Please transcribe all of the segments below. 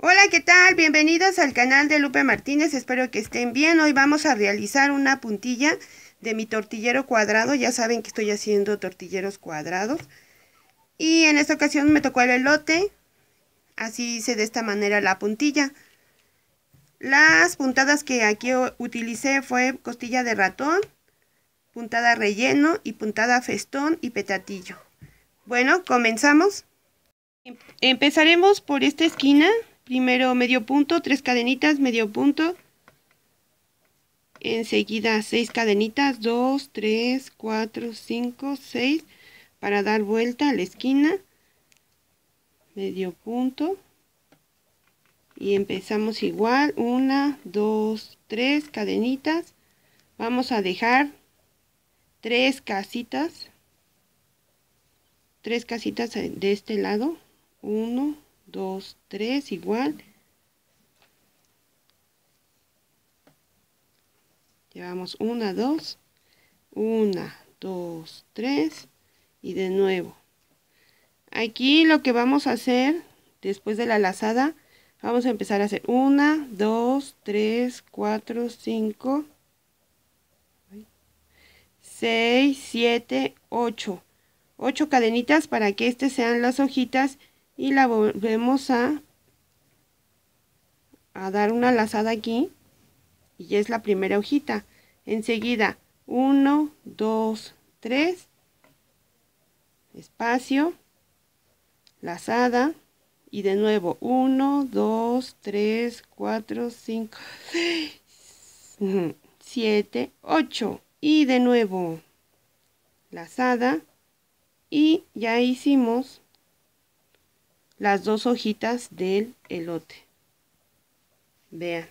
Hola, ¿qué tal? Bienvenidos al canal de Lupe Martínez, espero que estén bien. Hoy vamos a realizar una puntilla de mi tortillero cuadrado, ya saben que estoy haciendo tortilleros cuadrados. Y en esta ocasión me tocó el elote, así hice de esta manera la puntilla. Las puntadas que aquí utilicé fue costilla de ratón, puntada relleno y puntada festón y petatillo. Bueno, comenzamos. Em-, empezaremos por esta esquina Primero medio punto, tres cadenitas, medio punto. Enseguida seis cadenitas, 2, 3, 4, 5, 6 para dar vuelta a la esquina. Medio punto. Y empezamos igual, 1, 2, 3 cadenitas. Vamos a dejar tres casitas tres casitas de este lado 1 2, 3 igual. Llevamos 1, 2, 1, 2, 3 y de nuevo. Aquí lo que vamos a hacer después de la lazada, vamos a empezar a hacer 1, 2, 3, 4, 5, 6, 7, 8. 8 cadenitas para que estas sean las hojitas y la volvemos a, a dar una lazada aquí y ya es la primera hojita enseguida 1 2 3 espacio lazada y de nuevo 1 2 3 4 5 6 7 8 y de nuevo lazada y ya hicimos las dos hojitas del elote. Vean,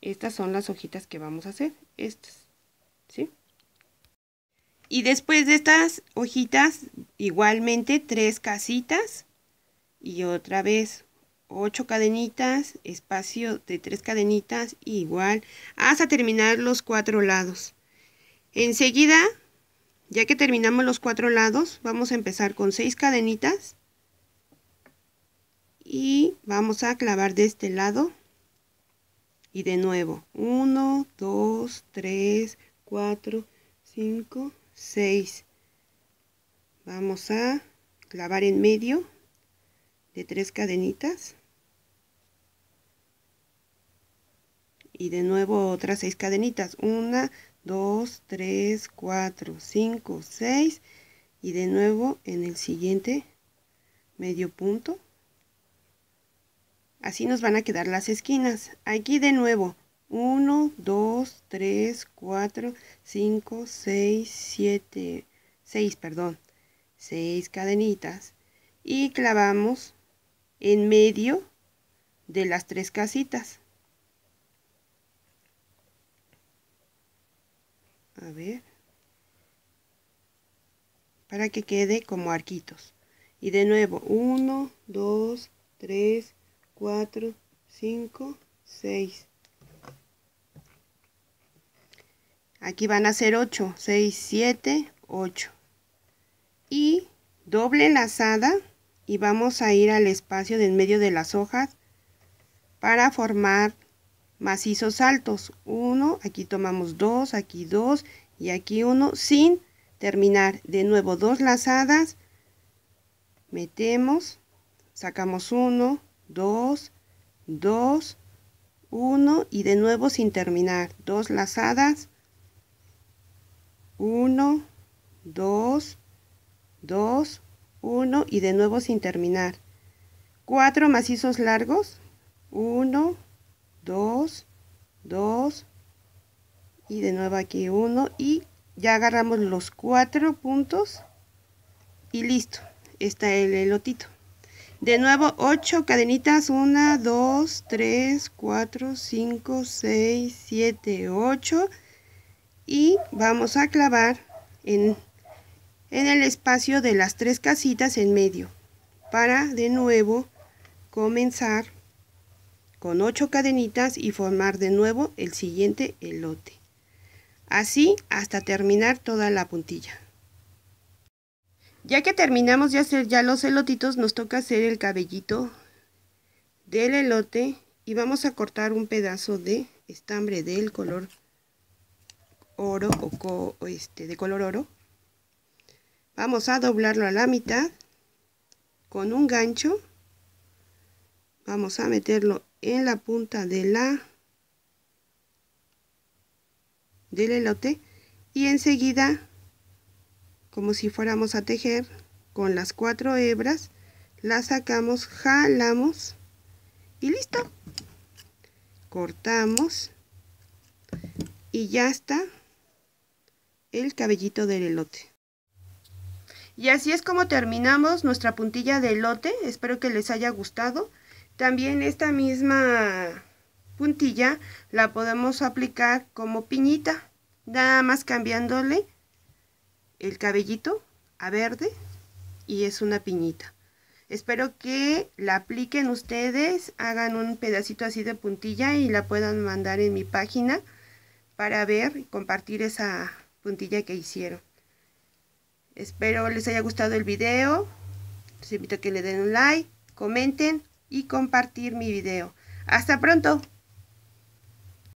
estas son las hojitas que vamos a hacer, estas, ¿sí? Y después de estas hojitas, igualmente tres casitas y otra vez ocho cadenitas, espacio de tres cadenitas, igual, hasta terminar los cuatro lados. Enseguida, ya que terminamos los cuatro lados, vamos a empezar con seis cadenitas y vamos a clavar de este lado y de nuevo 1 2 3 4 5 6 vamos a clavar en medio de tres cadenitas y de nuevo otras seis cadenitas 1 2 3 4 5 6 y de nuevo en el siguiente medio punto Así nos van a quedar las esquinas. Aquí de nuevo. 1, 2, 3, 4, 5, 6, 7, 6, perdón. 6 cadenitas. Y clavamos en medio de las tres casitas. A ver. Para que quede como arquitos. Y de nuevo, 1, 2, 3, 4. 4, 5, 6. Aquí van a ser 8, 6, 7, 8. Y doble lazada y vamos a ir al espacio del medio de las hojas para formar macizos altos. 1, aquí tomamos 2, aquí 2 y aquí 1 sin terminar. De nuevo dos lazadas, metemos, sacamos 1, 2, 2, 1 y de nuevo sin terminar. 2 lazadas, 1, 2, 2, 1 y de nuevo sin terminar. 4 macizos largos, 1, 2, 2 y de nuevo aquí 1 y ya agarramos los 4 puntos y listo, está el elotito. De nuevo 8 cadenitas. 1, 2, 3, 4, 5, 6, 7, 8. Y vamos a clavar en, en el espacio de las tres casitas en medio. Para de nuevo comenzar con 8 cadenitas y formar de nuevo el siguiente elote. Así hasta terminar toda la puntilla. Ya que terminamos de hacer ya los elotitos, nos toca hacer el cabellito del elote y vamos a cortar un pedazo de estambre del color oro o, este de color oro. Vamos a doblarlo a la mitad con un gancho. Vamos a meterlo en la punta de la del elote y enseguida como si fuéramos a tejer con las cuatro hebras la sacamos jalamos y listo cortamos y ya está el cabellito del elote y así es como terminamos nuestra puntilla de elote espero que les haya gustado también esta misma puntilla la podemos aplicar como piñita nada más cambiándole el cabellito a verde y es una piñita. Espero que la apliquen ustedes, hagan un pedacito así de puntilla y la puedan mandar en mi página para ver y compartir esa puntilla que hicieron. Espero les haya gustado el video. Les invito a que le den un like, comenten y compartir mi video. ¡Hasta pronto!